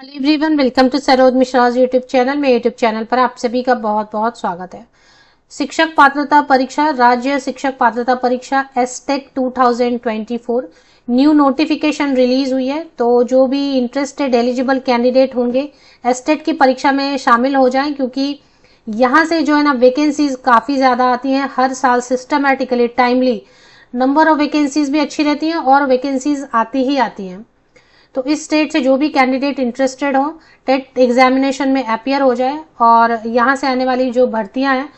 hello everyone welcome to Saroj Mishra's YouTube channel में YouTube channel पर आप सभी का बहुत बहुत स्वागत है शिक्षक पात्रता परीक्षा राज्य शिक्षक पात्रता परीक्षा एसटेक 2024 न्यू नोटिफिकेशन रिलीज हुई है तो जो भी इंटरेस्टेड एलिजिबल कैंडिडेट होंगे एसटेट की परीक्षा में शामिल हो जाएं क्योंकि यहाँ से जो है ना वेकेंसीज काफी ज्यादा आती हैं हर साल systematically timely number of vacancies भी अच्छी रहती हैं और वेकेंसीज आती ही आती हैं तो इस स्टेट से जो भी कैंडिडेट इंटरेस्टेड हो टेट एग्जामिनेशन में अपियर हो जाए और यहाँ से आने वाली जो भर्तियां हैं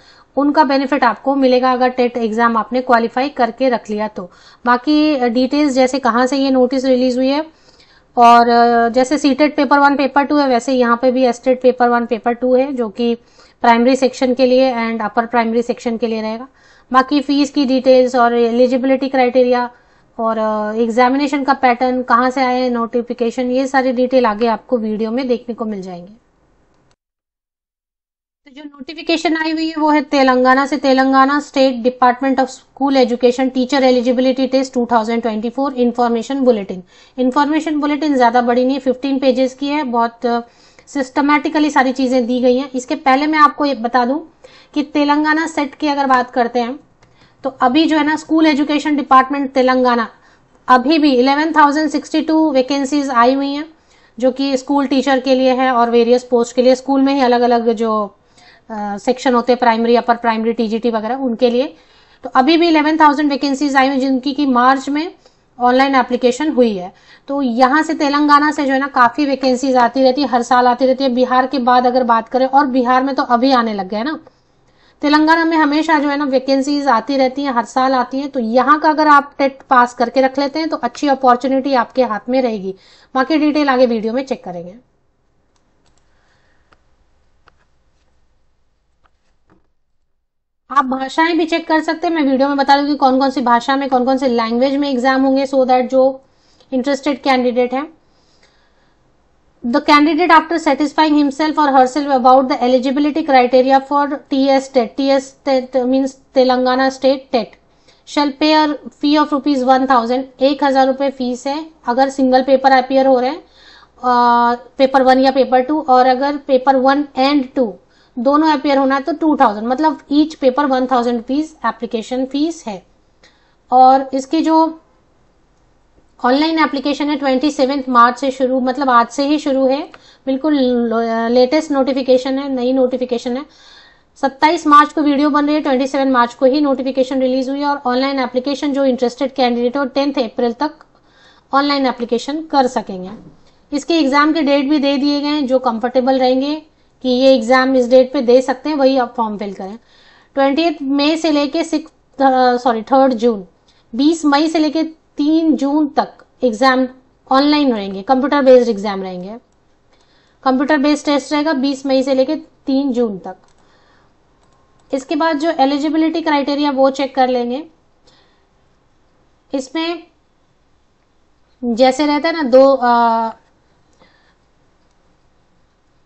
उनका बेनिफिट आपको मिलेगा अगर टेट एग्जाम आपने क्वालिफाई करके रख लिया तो बाकी डिटेल्स जैसे कहाँ से ये नोटिस रिलीज हुई है और जैसे CTET paper one paper two है वैसे यहाँ पे भी एस्टेट पेपर वन पेपर टू है जो कि प्राइमरी सेक्शन के लिए एंड अपर प्राइमरी सेक्शन के लिए रहेगा बाकी फीस की डिटेल्स और एलिजिबिलिटी क्राइटेरिया और एग्जामिनेशन का पैटर्न कहाँ से आए नोटिफिकेशन ये सारी डिटेल आगे आपको वीडियो में देखने को मिल जाएंगे तो जो नोटिफिकेशन आई हुई है वो है तेलंगाना से Telangana state department of school education teacher eligibility test 2024 information bulletin information bulletin ज्यादा बड़ी नहीं है फिफ्टीन पेजेस की है बहुत सिस्टमेटिकली सारी चीजें दी गई हैं इसके पहले मैं आपको ये बता दूं कि तेलंगाना सेट की अगर बात करते हैं तो अभी जो है ना स्कूल एजुकेशन डिपार्टमेंट तेलंगाना अभी भी 11,062 वैकेंसीज आई हुई हैं जो कि स्कूल टीचर के लिए है और वेरियस पोस्ट के लिए स्कूल में ही अलग अलग जो सेक्शन होते हैं प्राइमरी अपर प्राइमरी टीजीटी वगैरह उनके लिए तो अभी भी 11,000 वैकेंसीज आई हुई जिनकी की मार्च में ऑनलाइन एप्लीकेशन हुई है तो यहाँ से तेलंगाना से जो है ना काफी वैकेंसीज आती रहती है हर साल आती रहती है बिहार के बाद अगर बात करें और बिहार में तो अभी आने लग गए ना तेलंगाना में हमेशा जो है ना वैकेंसीज आती रहती हैं हर साल आती हैं तो यहाँ का अगर आप टेट पास करके रख लेते हैं तो अच्छी अपॉर्चुनिटी आपके हाथ में रहेगी बाकी डिटेल आगे वीडियो में चेक करेंगे आप भाषाएं भी चेक कर सकते हैं मैं वीडियो में बता दूंगी कौन कौन सी भाषा में कौन कौन से लैंग्वेज में एग्जाम होंगे सो so दैट जो इंटरेस्टेड कैंडिडेट हैं The candidate after satisfying himself about the eligibility criteria for criteria for TS TET, TS TET means Telangana State TET, shall pay और fee of rupees one thousand एक हजार रुपये fees है अगर single paper appear हो रहे हैं paper one या पेपर टू और अगर पेपर वन एंड टू दोनों अपियर होना है तो टू थाउजेंड मतलब each paper one thousand fees application fees है और इसकी जो ऑनलाइन एप्लीकेशन है ट्वेंटी सेवेंथ मार्च से शुरू मतलब आज से ही शुरू है बिल्कुल लेटेस्ट नोटिफिकेशन है नई नोटिफिकेशन है 27 मार्च को वीडियो बन रही है 27 मार्च को ही नोटिफिकेशन रिलीज हुई है और ऑनलाइन एप्लीकेशन जो इंटरेस्टेड कैंडिडेट और टेंथ अप्रैल तक ऑनलाइन एप्लीकेशन कर सकेंगे इसके एग्जाम के डेट भी दे दिए गए हैं जो कंफर्टेबल रहेंगे कि ये एग्जाम इस डेट पे दे सकते हैं वही आप फॉर्म फिल करें ट्वेंटी मई से लेके सिक्स सॉरी थर्ड जून बीस मई से लेके तीन जून तक एग्जाम ऑनलाइन रहेंगे कंप्यूटर बेस्ड एग्जाम रहेंगे कंप्यूटर बेस्ड टेस्ट रहेगा 20 मई से लेकर 3 जून तक इसके बाद जो एलिजिबिलिटी क्राइटेरिया वो चेक कर लेंगे इसमें जैसे रहता है ना दो आ,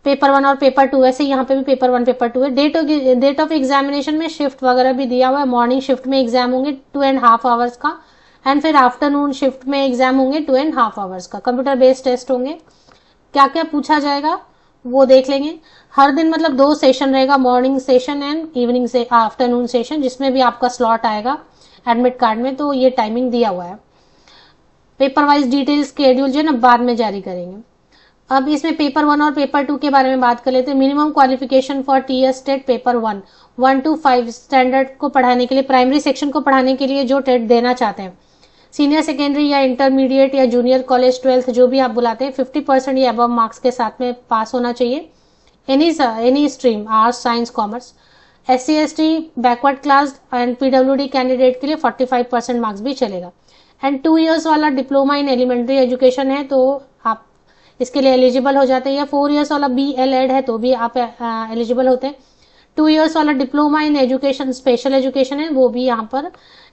पेपर वन और पेपर टू ऐसे यहाँ पे भी पेपर वन पेपर टू है डेट डेट ऑफ एग्जामिनेशन में शिफ्ट वगैरह भी दिया हुआ है मॉर्निंग शिफ्ट में एग्जाम होंगे टू एंड हाफ आवर्स का एंड फिर आफ्टरनून शिफ्ट में एग्जाम होंगे टू एंड हाफ आवर्स का कंप्यूटर बेस्ड टेस्ट होंगे क्या क्या पूछा जाएगा वो देख लेंगे हर दिन मतलब दो सेशन रहेगा मॉर्निंग सेशन एंड इवनिंग से आफ्टरनून सेशन जिसमें भी आपका स्लॉट आएगा एडमिट कार्ड में तो ये टाइमिंग दिया हुआ है पेपर वाइज डिटेल्स स्केड्यूल जो है ना बाद में जारी करेंगे अब इसमें पेपर वन और पेपर टू के बारे में बात कर लेते हैं minimum qualification for T S TET paper one one to five standard को पढ़ाने के लिए प्राइमरी सेक्शन को पढ़ाने के लिए जो टेट देना चाहते हैं सीनियर सेकेंडरी या इंटरमीडिएट या जूनियर कॉलेज ट्वेल्थ जो भी आप बुलाते हैं फिफ्टी परसेंट या अबव मार्क्स के साथ में पास होना चाहिए any any stream arts science commerce S C S T backward class and P W D candidate के लिए फोर्टी फाइव परसेंट मार्क्स भी चलेगा एंड टू ईयर्स वाला डिप्लोमा इन एलिमेंट्री एजुकेशन है तो आप इसके लिए एलिजिबल हो जाते हैं या फोर ईयर्स वाला बी एल एड है तो भी आप एलिजिबल होते हैं टू ईयर्स वाला diploma in education special education है वो भी यहाँ पर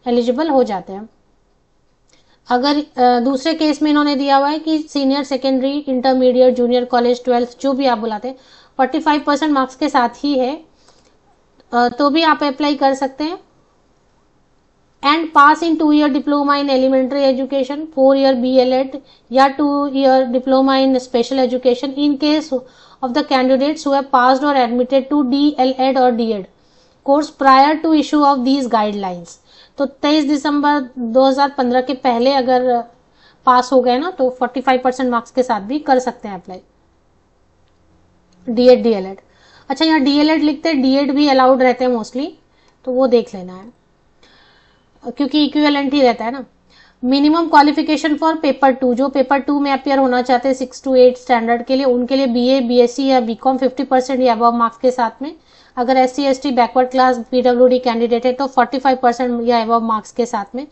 एलिजिबल हो जाते हैं अगर दूसरे केस में इन्होंने दिया हुआ है कि senior secondary intermediate junior college twelfth जो भी आप बुलाते हैं फोर्टी फाइव परसेंट मार्क्स के साथ ही है तो भी आप अप्लाई कर सकते हैं and pass in two year diploma in elementary education four year B L Ed या two year diploma in special education in case of the candidates who have passed or admitted to D El Ed or D Ed course prior to issue of these guidelines तो 23 दिसंबर 2015 के पहले अगर पास हो गए ना तो 45 percent marks के साथ भी कर सकते हैं अप्लाई डीएड डीएलएड अच्छा यहाँ डीएलएड e लिखते हैं डीएड भी अलाउड रहते हैं मोस्टली तो वो देख लेना है क्योंकि इक्विवेलेंट ही रहता है ना minimum qualification for paper two जो पेपर टू में अपियर होना चाहते हैं सिक्स टू एट स्टैंडर्ड के लिए उनके लिए बीए बीएससी या बीकॉम 50 परसेंट या अब मार्क्स के साथ में अगर S C S T backward class PW candidate है तो 45 परसेंट या एवब मार्क्स के साथ में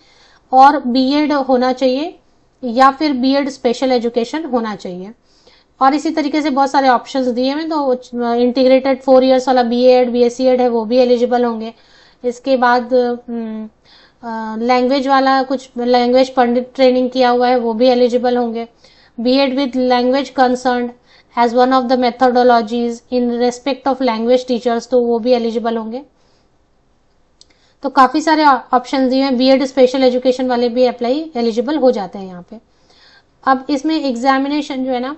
और बीएड होना चाहिए या फिर बीएड स्पेशल एजुकेशन होना चाहिए और इसी तरीके से बहुत सारे ऑप्शन दिए हैं तो इंटीग्रेटेड फोर इयर्स वाला B Ed B S C Ed है वो भी एलिजिबल होंगे इसके बाद लैंग्वेज हम्म, वाला कुछ लैंग्वेज पंडित ट्रेनिंग किया हुआ है वो भी एलिजिबल होंगे B Ed with language concern as one of the methodologies in respect of language teachers तो वो भी एलिजिबल होंगे तो काफी सारे ऑप्शन दिए हैं बीएड स्पेशल एजुकेशन वाले भी अप्लाई एलिजिबल हो जाते हैं यहाँ पे अब इसमें एग्जामिनेशन जो है ना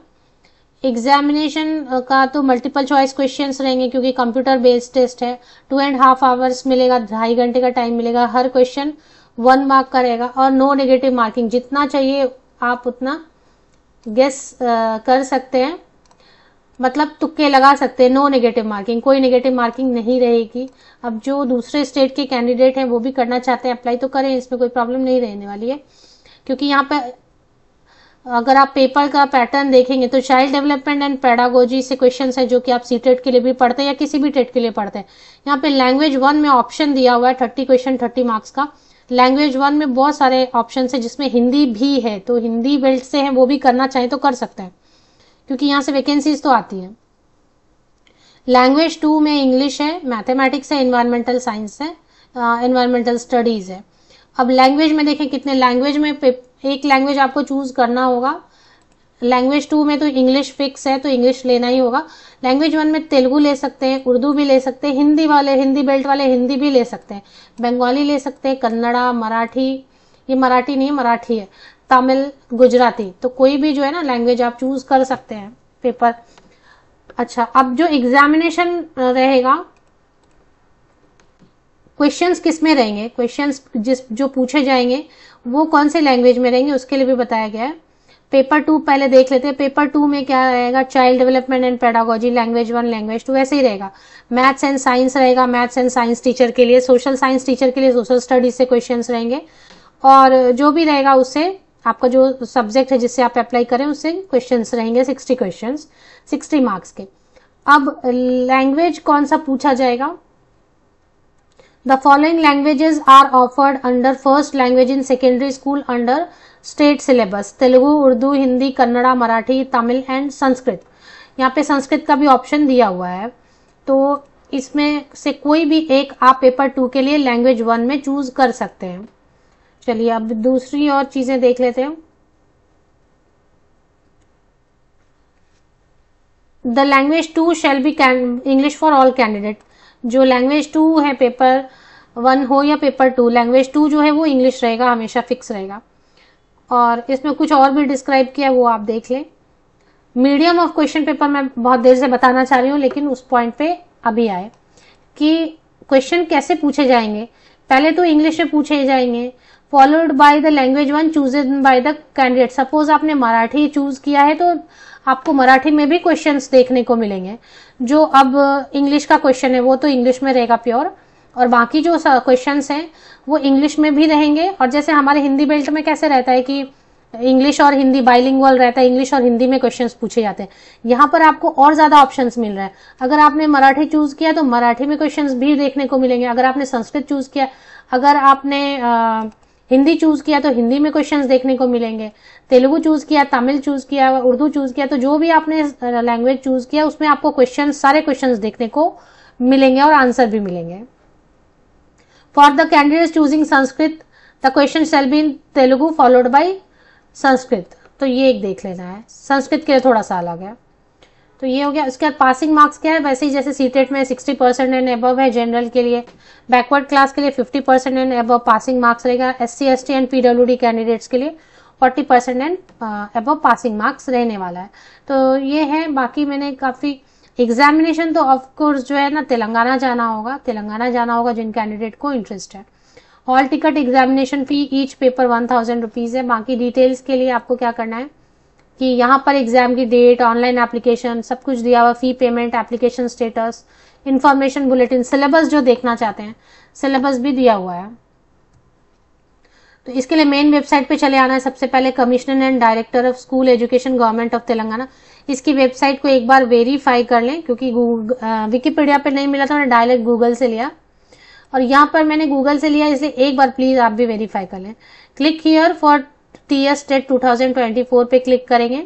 एग्जामिनेशन का तो मल्टीपल चॉइस क्वेश्चंस रहेंगे क्योंकि कंप्यूटर बेस्ड टेस्ट है टू एंड हाफ आवर्स मिलेगा ढाई घंटे का टाइम मिलेगा हर क्वेश्चन वन मार्क का रहेगा और नो नेगेटिव मार्किंग जितना चाहिए आप उतना गेस uh, कर सकते हैं मतलब तुक्के लगा सकते हैं नो नेगेटिव मार्किंग कोई नेगेटिव मार्किंग नहीं रहेगी अब जो दूसरे स्टेट के कैंडिडेट हैं वो भी करना चाहते हैं अप्लाई तो करें इसमें कोई प्रॉब्लम नहीं रहने वाली है क्योंकि यहाँ पे अगर आप पेपर का पैटर्न देखेंगे तो चाइल्ड डेवलपमेंट एंड पेडागोजी से क्वेश्चन है जो कि आप सी टेट e के लिए भी पढ़ते हैं या किसी भी टेट e के लिए पढ़ते हैं यहाँ पे लैंग्वेज वन में ऑप्शन दिया हुआ है थर्टी क्वेश्चन थर्टी मार्क्स का लैंग्वेज वन में बहुत सारे ऑप्शन है जिसमें हिंदी भी है तो हिंदी बेल्ट से है वो भी करना चाहें तो कर सकते हैं क्योंकि यहाँ से वैकेंसीज तो आती हैं लैंग्वेज टू में इंग्लिश है मैथमेटिक्स है इन्वायरमेंटल साइंस है इन्वायरमेंटल uh, स्टडीज़ है अब लैंग्वेज में देखें कितने लैंग्वेज में एक लैंग्वेज आपको चूज करना होगा लैंग्वेज टू में तो इंग्लिश फिक्स है तो इंग्लिश लेना ही होगा लैंग्वेज वन में तेलुगु ले सकते हैं उर्दू भी ले सकते हैं हिंदी वाले हिंदी बेल्ट वाले हिंदी भी ले सकते हैं बंगाली ले सकते हैं कन्नड़ा मराठी ये मराठी नहीं मराठी है तमिल गुजराती तो कोई भी जो है ना लैंग्वेज आप चूज कर सकते हैं पेपर अच्छा अब जो एग्जामिनेशन रहेगा क्वेश्चंस किस में रहेंगे क्वेश्चंस जिस जो पूछे जाएंगे वो कौन से लैंग्वेज में रहेंगे उसके लिए भी बताया गया है पेपर टू पहले देख लेते हैं पेपर टू में क्या रहेगा child development and pedagogy language one language two वैसे ही रहेगा मैथ्स एंड साइंस रहेगा मैथ्स एंड साइंस टीचर के लिए सोशल साइंस टीचर के लिए सोशल स्टडीज से क्वेश्चंस रहेंगे और जो भी रहेगा उससे आपका जो सब्जेक्ट है जिससे आप अप्लाई करें उससे क्वेश्चन रहेंगे सिक्सटी क्वेश्चन सिक्सटी मार्क्स के अब लैंग्वेज कौन सा पूछा जाएगा the following languages are offered under first language in secondary school under state syllabus Telugu Urdu Hindi Kannada Marathi Tamil and Sanskrit यहाँ पे संस्कृत का भी ऑप्शन दिया हुआ है तो इसमें से कोई भी एक आप पेपर टू के लिए लैंग्वेज वन में चूज कर सकते हैं चलिए अब दूसरी और चीजें देख लेते हैं the language two shall be English for all candidate जो लैंग्वेज टू है पेपर वन हो या पेपर टू लैंग्वेज टू जो है वो इंग्लिश रहेगा हमेशा फिक्स रहेगा और इसमें कुछ और भी डिस्क्राइब किया वो आप देख लें मीडियम ऑफ क्वेश्चन पेपर मैं बहुत देर से बताना चाह रही हूँ लेकिन उस पॉइंट पे अभी आए कि क्वेश्चन कैसे पूछे जाएंगे पहले तो इंग्लिश में पूछे जाएंगे followed by the language one chosen by the candidate suppose आपने मराठी चूज किया है तो आपको मराठी में भी क्वेश्चंस देखने को मिलेंगे जो अब इंग्लिश का क्वेश्चन है वो तो इंग्लिश में रहेगा प्योर और बाकी जो क्वेश्चन हैं वो इंग्लिश में भी रहेंगे और जैसे हमारे हिंदी बेल्ट में कैसे रहता है कि इंग्लिश और हिंदी बाइलिंग रहता है इंग्लिश और हिंदी में क्वेश्चंस पूछे जाते हैं यहाँ पर आपको और ज्यादा ऑप्शंस मिल रहा है अगर आपने मराठी चूज किया तो मराठी में क्वेश्चंस भी देखने को मिलेंगे अगर आपने संस्कृत चूज किया अगर आपने आ, हिंदी चूज किया तो हिंदी में क्वेश्चंस देखने को मिलेंगे तेलुगु चूज किया तमिल चूज किया उर्दू चूज किया तो जो भी आपने लैंग्वेज चूज किया उसमें आपको क्वेश्चन सारे क्वेश्चन देखने को मिलेंगे और आंसर भी मिलेंगे for the candidate choosing Sanskrit the question shall be in Telugu followed by Sanskrit तो ये एक देख लेना है संस्कृत के लिए थोड़ा सा अलग है तो ये हो गया उसके बाद पासिंग मार्क्स क्या है वैसे ही जैसे सीटेट में सिक्सटी परसेंट एंड एबव है जनरल के लिए बैकवर्ड क्लास के लिए fifty percent and above passing marks रहेगा S C S T and PW candidates के लिए forty percent and above passing marks रहने वाला है तो ये है बाकी मैंने काफ़ी एग्जामिनेशन तो ऑफकोर्स जो है ना तेलंगाना जाना होगा तेलंगाना जाना होगा जिन कैंडिडेट को इंटरेस्ट है hall ticket examination fee each paper one thousand rupees है बाकी डिटेल्स के लिए आपको क्या करना है कि यहाँ पर एग्जाम की डेट ऑनलाइन एप्लीकेशन सब कुछ दिया हुआ fee payment application status information bulletin syllabus जो देखना चाहते हैं सिलेबस भी दिया हुआ है तो इसके लिए मेन वेबसाइट पे चले आना है सबसे पहले commissioner and director of school education government of Telangana इसकी वेबसाइट को एक बार वेरीफाई कर लें क्योंकि विकीपीडिया पे नहीं मिला था मैंने डायरेक्ट गूगल से लिया और यहाँ पर मैंने गूगल से लिया इसलिए एक बार प्लीज आप भी वेरीफाई कर लें click here for year state 2024 पे क्लिक करेंगे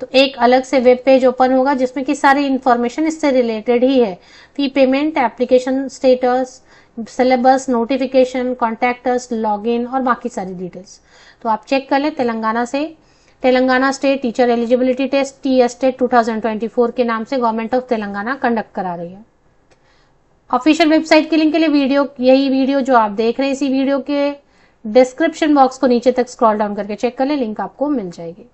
तो एक अलग से वेब पेज ओपन होगा जिसमें कि सारी इन्फॉर्मेशन इससे रिलेटेड ही है fee payment application status syllabus notification log login और बाकी सारी डिटेल्स तो आप चेक कर लें तेलंगाना से Telangana state teacher eligibility test T S TET two के नाम से गवर्नमेंट ऑफ तेलंगाना कंडक्ट करा रही है ऑफिशियल वेबसाइट की लिंक के लिए वीडियो यही वीडियो जो आप देख रहे हैं इसी वीडियो के डिस्क्रिप्शन बॉक्स को नीचे तक स्क्रॉल डाउन करके चेक कर ले लिंक आपको मिल जाएगी